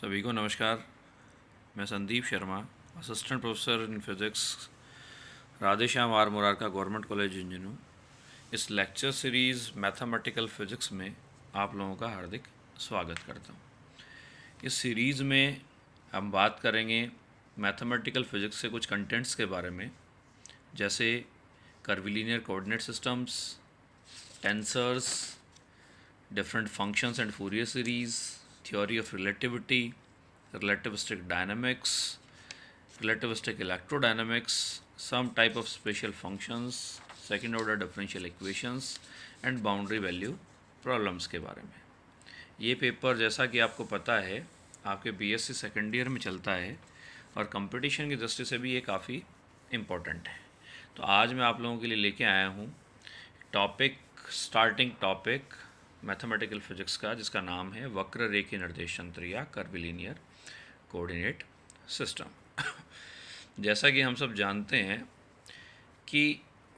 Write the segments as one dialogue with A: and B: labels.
A: सभी को नमस्कार मैं Sandeep Sharma assistant professor in physics Radheshyam R Murarka government college engineer इस लेक्चर सीरीज़ मैथमेटिकल फिज़िक्स में आप लोगों का हार्दिक स्वागत करता हूँ इस सीरीज़ में हम बात करेंगे मैथमेटिकल फिज़िक्स से कुछ कंटेंट्स के बारे में जैसे curvilinear coordinate systems tensors different functions and Fourier series theory of relativity, relativistic dynamics, relativistic electrodynamics, some type of special functions, second order differential equations and boundary value problems के बारे में ये paper जैसा कि आपको पता है आपके बीएससी सेकेंड ईयर में चलता है और कंपटीशन की दृष्टि से भी ये काफ़ी इम्पोर्टेंट है तो आज मैं आप लोगों के लिए लेके आया हूँ topic starting topic mathematical physics का जिसका नाम है वक्र रेखी निर्देशांतर या कर्विलीनियर कोऑर्डिनेट सिस्टम जैसा कि हम सब जानते हैं कि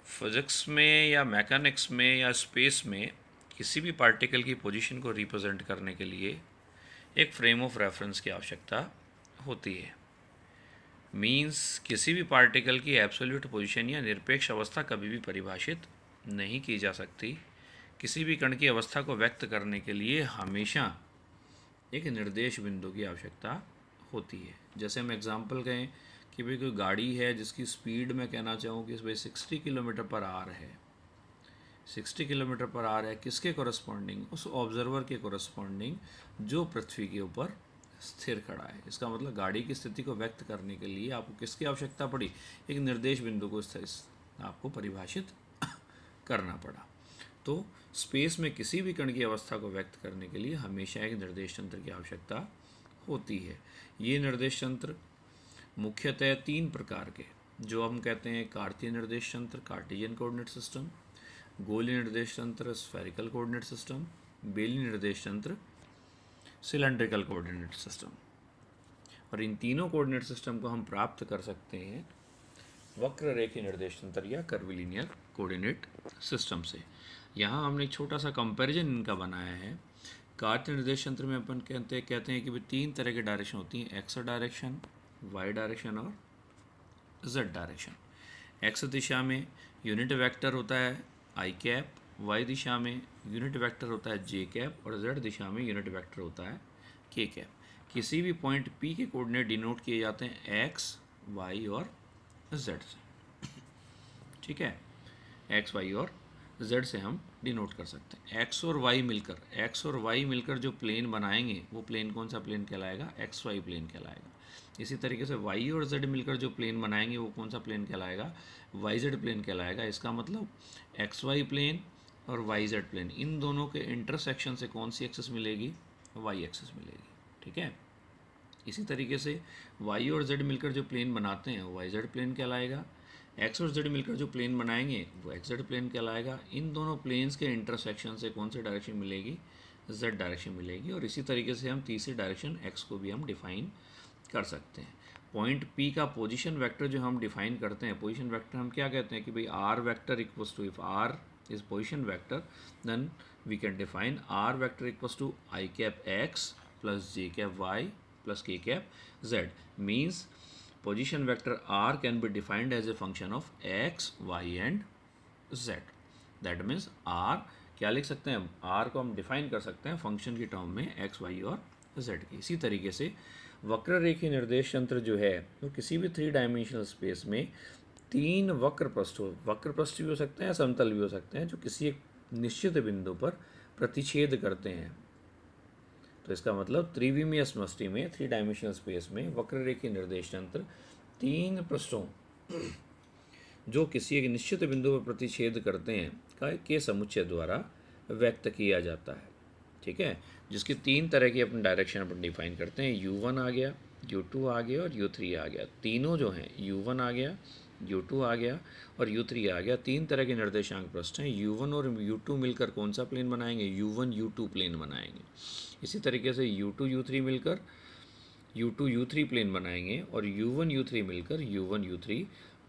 A: फिज़िक्स में या मैकेनिक्स में या स्पेस में किसी भी पार्टिकल की पोजीशन को रिप्रेजेंट करने के लिए एक फ्रेम ऑफ रेफरेंस की आवश्यकता होती है मींस किसी भी पार्टिकल की एब्सोल्यूट पोजीशन या निरपेक्ष अवस्था कभी भी परिभाषित नहीं की जा सकती किसी भी कण की अवस्था को व्यक्त करने के लिए हमेशा एक निर्देश बिंदु की आवश्यकता होती है जैसे हम एग्ज़ाम्पल कहें कि भाई कोई गाड़ी है जिसकी स्पीड मैं कहना चाहूँ कि भाई सिक्सटी किलोमीटर पर आर है सिक्सटी किलोमीटर पर आर है किसके कॉरस्पॉन्डिंग उस ऑब्जर्वर के कॉरस्पॉन्डिंग जो पृथ्वी के ऊपर स्थिर खड़ा है इसका मतलब गाड़ी की स्थिति को व्यक्त करने के लिए आपको किसकी आवश्यकता पड़ी एक निर्देश बिंदु को आपको परिभाषित करना पड़ा तो स्पेस में किसी भी कण की अवस्था को व्यक्त करने के लिए हमेशा एक निर्देश तंत्र की आवश्यकता होती है ये निर्देश तंत्र मुख्यतः तीन प्रकार के जो हम कहते हैं कार्तीय निर्देश तंत्र कार्टिजियन कोऑर्डिनेट सिस्टम गोली निर्देश तंत्र स्फेरिकल कोऑर्डिनेट सिस्टम बेली निर्देश तंत्र सिलेंड्रिकल कोऑर्डिनेट सिस्टम और इन तीनों कोऑर्डिनेट सिस्टम को हम प्राप्त कर सकते हैं वक्र रेखी निर्देश तंत्र या कर्विलीनियर कोऑर्डिनेट सिस्टम से यहाँ हमने एक छोटा सा कंपैरिजन इनका बनाया है कार्य निर्देश यंत्र में अपन कहते कहते हैं कि भाई तीन तरह के डायरेक्शन होती हैं एक्स डायरेक्शन वाई डायरेक्शन और जेड डायरेक्शन एक्स दिशा में यूनिट वैक्टर होता है आई कैप वाई दिशा में यूनिट वैक्टर होता है जे कैप और जेड दिशा में यूनिट वैक्टर होता है के कैप किसी भी पॉइंट पी के कोऑर्डिनेट डिनोट किए जाते हैं एक्स वाई और जेड से ठीक है एक्स वाई और z से हम डिनोट कर सकते हैं x और y मिलकर x और y मिलकर जो प्लेन बनाएंगे वो प्लेन कौन सा प्लेन कहलाएगा एक्स वाई प्लेन कहलाएगा इसी तरीके से y और z मिलकर जो प्लेन बनाएंगे वो कौन सा प्लेन कहलाएगा वाई जेड प्लेन कहलाएगा इसका मतलब एक्स वाई प्लेन और वाई जेड प्लेन इन दोनों के इंटरसेक्शन से कौन सी एक्सेस मिलेगी वाई एक्सेस मिलेगी ठीक है इसी तरीके से y और z मिलकर जो प्लेन बनाते हैं वाई जेड प्लेन कहलाएगा एक्स और जेड मिलकर जो प्लेन बनाएंगे वो एक्स जेड प्लेन कहलाएगा इन दोनों प्लेन्स के इंटरसेक्शन से कौन सी डायरेक्शन मिलेगी जेड डायरेक्शन मिलेगी और इसी तरीके से हम तीसरी डायरेक्शन एक्स को भी हम डिफाइन कर सकते हैं पॉइंट पी का पोजिशन वैक्टर जो हम डिफाइन करते हैं पोजिशन वैक्टर हम क्या कहते हैं कि भाई R vector equals to if R is position vector then we can define R vector equals to I cap X plus J cap Y plus K cap Z means position vector r can be defined as a function of x, y and z. That means r क्या लिख सकते हैं r को हम define कर सकते हैं function की टर्म में x, y और z की इसी तरीके से वक्र रेखी निर्देश यंत्र जो है वो तो किसी भी थ्री डायमेंशनल स्पेस में तीन वक्र पृष्ठ वक्र पृष्ठ भी हो सकते हैं समतल भी हो सकते हैं जो किसी एक निश्चित बिंदु पर प्रतिच्छेद करते हैं तो इसका मतलब त्रिविमीय समष्टि में थ्री डायमेंशनल स्पेस में वक्र रेखी निर्देश तंत्र तीन पृष्ठों जो किसी एक निश्चित बिंदु पर प्रतिच्छेद करते हैं का के समुच्चय द्वारा व्यक्त किया जाता है ठीक है जिसकी तीन तरह की अपन डायरेक्शन अपन डिफाइन करते हैं यू वन आ गया यू टू आ गया और यू थ्री आ गया तीनों जो हैं यू वन आ गया यू टू आ गया और यू थ्री आ गया तीन तरह के निर्देशांक प्रश्न हैं यू वन और यू टू मिलकर कौन सा प्लेन बनाएंगे U one U two plane बनाएंगे इसी तरीके से यू टू यू थ्री मिलकर U two U three plane बनाएंगे और यू वन यू थ्री मिलकर U one U three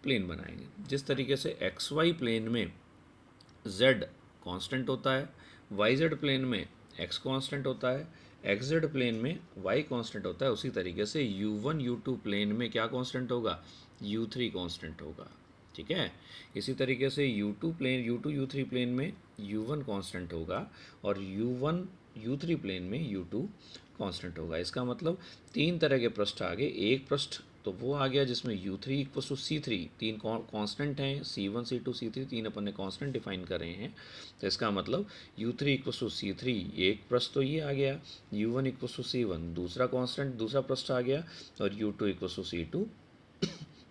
A: plane बनाएंगे जिस तरीके से एक्स वाई प्लेन में जेड कांस्टेंट होता है वाई जेड प्लेन में एक्स कांस्टेंट होता है एक्स जेड प्लेन में वाई कांस्टेंट होता है उसी तरीके से U one U two plane में क्या कांस्टेंट होगा यू थ्री कॉन्स्टेंट होगा ठीक है इसी तरीके से U two plane U two U three plane में यू वन कॉन्स्टेंट होगा और U one U three plane में यू टू कॉन्स्टेंट होगा इसका मतलब तीन तरह के पृष्ठ गए एक पृष्ठ तो वो आ गया जिसमें U three equals to C three तीन कांस्टेंट हैं C one C two C three तीन अपन ने कांस्टेंट डिफाइन कर रहे हैं तो इसका मतलब U three equals to C three एक पृष्ठ तो ये आ गया U one equals to C one दूसरा कांस्टेंट दूसरा पृष्ठ आ गया और U two equals to C two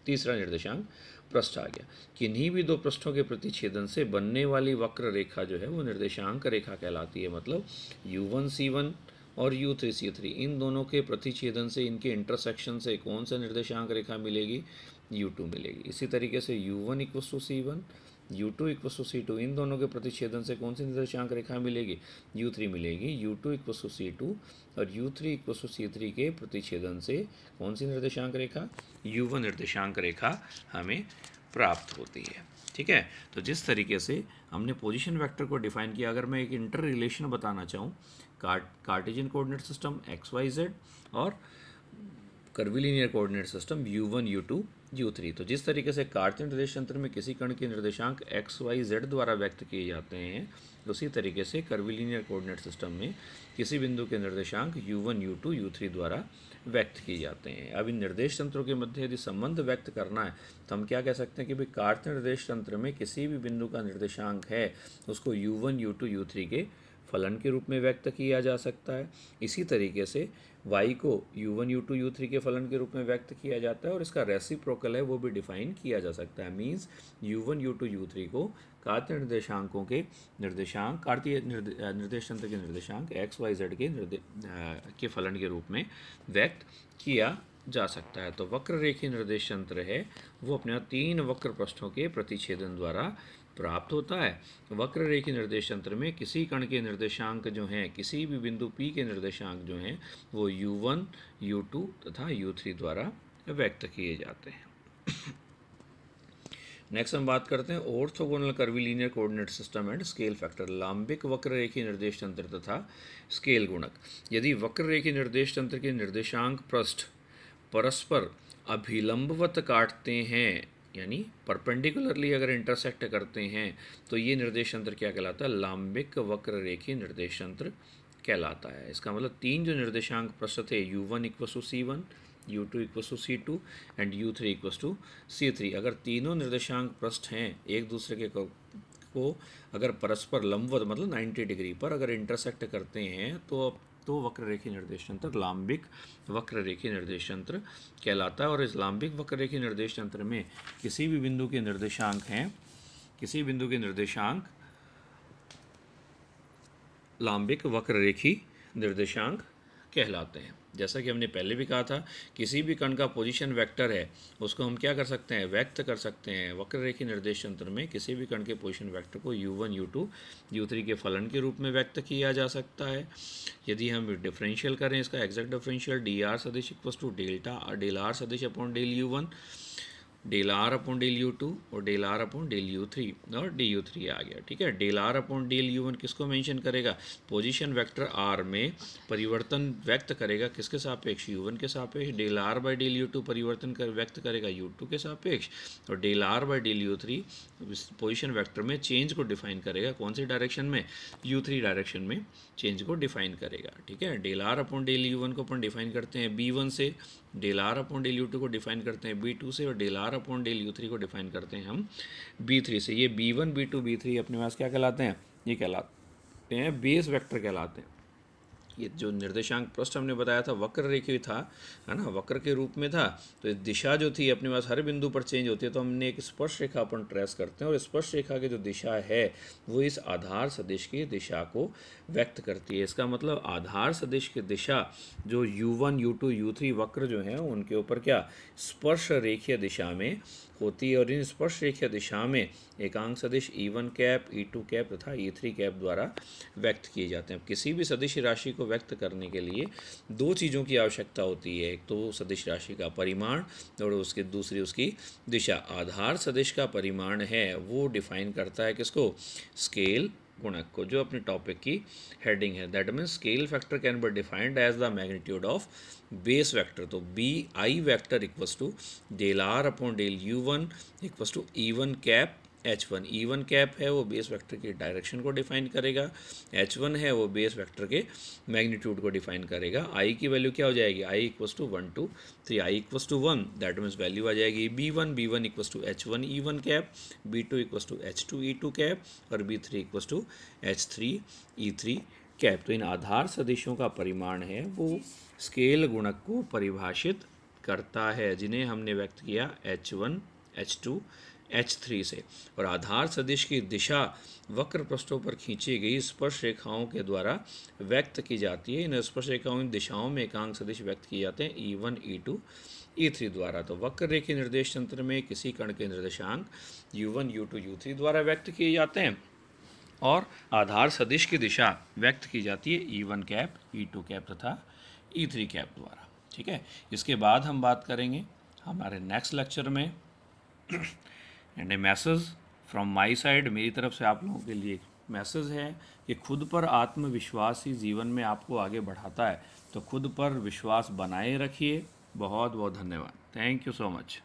A: तीसरा निर्देशांक प्रश्न आ गया किन्हीं भी दो पृष्ठों के प्रतिच्छेदन से बनने वाली वक्र रेखा जो है वो निर्देशांक रेखा कहलाती है मतलब यू वन सी वन और यू थ्री सी थ्री इन दोनों के प्रतिच्छेदन से इनके इंटरसेक्शन से कौन सा निर्देशांक रेखा मिलेगी यू टू मिलेगी इसी तरीके से U one equal to C one U two equal to C two इन दोनों के प्रतिच्छेदन से कौन सी निर्देशांक रेखा मिलेगी यू थ्री मिलेगी U two equal to C two और U three equal to C three के प्रतिच्छेदन से कौन सी निर्देशांक रेखा यू वन निर्देशांक रेखा हमें प्राप्त होती है ठीक है तो जिस तरीके से हमने पोजिशन वैक्टर को डिफाइन किया अगर मैं एक इंटर रिलेशन बताना चाहूँ cart Cartesian coordinate system X Y Z और curvilinear coordinate system U one U two U three तो जिस तरीके से कार्तिक निर्देश तंत्र में किसी कण के निर्देशांक एक्स वाई जेड द्वारा व्यक्त किए जाते हैं उसी तरीके से कर्विलीनियर कोऑर्डिनेट सिस्टम में किसी बिंदु के निर्देशांक U one U two U three द्वारा व्यक्त किए जाते हैं अब इन निर्देश तंत्रों के मध्य यदि संबंध व्यक्त करना है तो हम क्या कह सकते हैं कि भाई कार्तिक निर्देश तंत्र में किसी भी बिंदु का निर्देशांक है उसको U one U two U three के फलन के रूप में व्यक्त किया जा सकता है इसी तरीके से वाई को U U one two U three के फलन के रूप में व्यक्त किया जाता है और इसका रेसिप्रोकल है वो भी डिफाइन किया जा सकता है means U one U two U three को कार्तीय निर्देशांकों के निर्देशांक कार्तीय निर्देश तंत्र के निर्देशांक एक्स वाई जेड के के फलन के रूप में व्यक्त किया जा सकता है तो वक्र रेखी निर्देश तंत्र है वो अपने तीन वक्र पृष्ठों के प्रतिच्छेदन द्वारा प्राप्त होता है वक्र रेखी निर्देश तंत्र में किसी कण के निर्देशांक जो हैं किसी भी बिंदु पी के निर्देशांक जो हैं वो u1, u2 तथा u3 द्वारा व्यक्त किए जाते हैं नेक्स्ट हम बात करते हैं orthogonal curvilinear coordinate system and scale factor लांबिक वक्र रेखी निर्देश तंत्र तथा स्केल गुणक यदि वक्र रेखी निर्देश तंत्र के निर्देशांक पृष्ठ परस्पर अभिलंबवत काटते हैं यानी परपेंडिकुलरली अगर इंटरसेक्ट करते हैं तो ये निर्देश यंत्र क्या कहलाता है लाम्बिक वक्र रेखी निर्देश यंत्र कहलाता है इसका मतलब तीन जो निर्देशांक प्रश्न थे U one equals to C one U two equals to C two and U three equals to C three अगर तीनों निर्देशांक प्रश्न हैं एक दूसरे के को अगर परस्पर लंबवत मतलब 90 डिग्री पर अगर इंटरसेक्ट करते हैं तो तो वक्र रेखी निर्देश यंत्र लांबिक वक्र रेखी निर्देश यंत्र कहलाता है और इस लांबिक वक्र रेखी निर्देश यंत्र में किसी भी बिंदु के निर्देशांक हैं किसी बिंदु के निर्देशांक लांबिक वक्र रेखी निर्देशांक कहलाते हैं जैसा कि हमने पहले भी कहा था किसी भी कण का पोजीशन वेक्टर है उसको हम क्या कर सकते हैं व्यक्त कर सकते हैं वक्र रेखी निर्देश तंत्र में किसी भी कण के पोजीशन वेक्टर को u1, u2, u3 के फलन के रूप में व्यक्त किया जा सकता है यदि हम डिफरेंशियल करें इसका एग्जैक्ट डिफरेंशियल डी आर सदिश equals to delta del R सदिश upon del U one del R upon del U two और del R upon del U three और डी यू थ्री आ गया ठीक है del R upon del U one किसको mention करेगा position vector R में परिवर्तन व्यक्त करेगा किसके सापेक्ष यू वन के सापेक्ष del R by del U two परिवर्तन कर व्यक्त करेगा यू टू के सापेक्ष और del R by del U three position vector में चेंज को डिफाइन करेगा कौन से डायरेक्शन में यू थ्री डायरेक्शन में चेंज को डिफाइन करेगा ठीक है del R upon del U one को अपन डिफाइन करते हैं बी वन से del R upon del U two को डिफाइन करते हैं बी टू से और del R R upon del U three को डिफाइन करते हैं हम बी थ्री से ये B one B two B three अपने पास क्या कहलाते हैं ये कहलाते हैं बेस वेक्टर कहलाते हैं ये जो निर्देशांक प्रश्न हमने बताया था वक्र रेखी था है ना वक्र के रूप में था तो दिशा जो थी अपने पास हर बिंदु पर चेंज होती है तो हमने एक स्पर्श रेखा अपन ट्रेस करते हैं और स्पर्श रेखा की जो दिशा है वो इस आधार सदिश की दिशा को व्यक्त करती है इसका मतलब आधार सदिश की दिशा जो U one U two U three वक्र जो हैं उनके ऊपर क्या स्पर्श रेखीय दिशा में होती है और इन स्पर्श रेखा दिशा में एकांक सदिश E one cap E two cap तथा ई थ्री कैप द्वारा व्यक्त किए जाते हैं किसी भी सदिश राशि को व्यक्त करने के लिए दो चीज़ों की आवश्यकता होती है एक तो सदिश राशि का परिमाण और उसके दूसरी उसकी दिशा आधार सदिश का परिमाण है वो डिफाइन करता है किसको स्केल गुणक को जो अपने टॉपिक की हेडिंग है that mean scale factor can be defined as the magnitude of base vector तो B I vector equals to del R upon del U one equals to E one cap H one E one cap है वो base vector के direction को define करेगा H one है वो base vector के magnitude को डिफाइन करेगा आई की वैल्यू क्या हो जाएगी I equals to one to three I equals to one that means value आ जाएगी B one B one equals to H one E one cap B two equals to H two E two cap और B three equals to H three E three cap तो इन आधार सदिशों का परिमाण है वो scale गुणक को परिभाषित करता है जिन्हें हमने व्यक्त किया H one H two H three से और आधार सदिश की दिशा वक्र पृष्ठों पर खींची गई स्पर्श रेखाओं के द्वारा व्यक्त की जाती है इन स्पर्श रेखाओं इन दिशाओं में एकांक सदिश व्यक्त किए जाते हैं E one E two E three द्वारा तो वक्र रेखी निर्देश तंत्र में किसी कण के निर्देशांक U one U two U three द्वारा व्यक्त किए जाते हैं और आधार सदिश की दिशा व्यक्त की जाती है E one cap E two cap तथा ई थ्री कैप द्वारा ठीक है इसके बाद हम बात करेंगे हमारे नेक्स्ट लेक्चर में and a message from my side मेरी तरफ से आप लोगों के लिए मैसेज है कि खुद पर आत्मविश्वास ही जीवन में आपको आगे बढ़ाता है तो खुद पर विश्वास बनाए रखिए बहुत बहुत धन्यवाद थैंक यू सो मच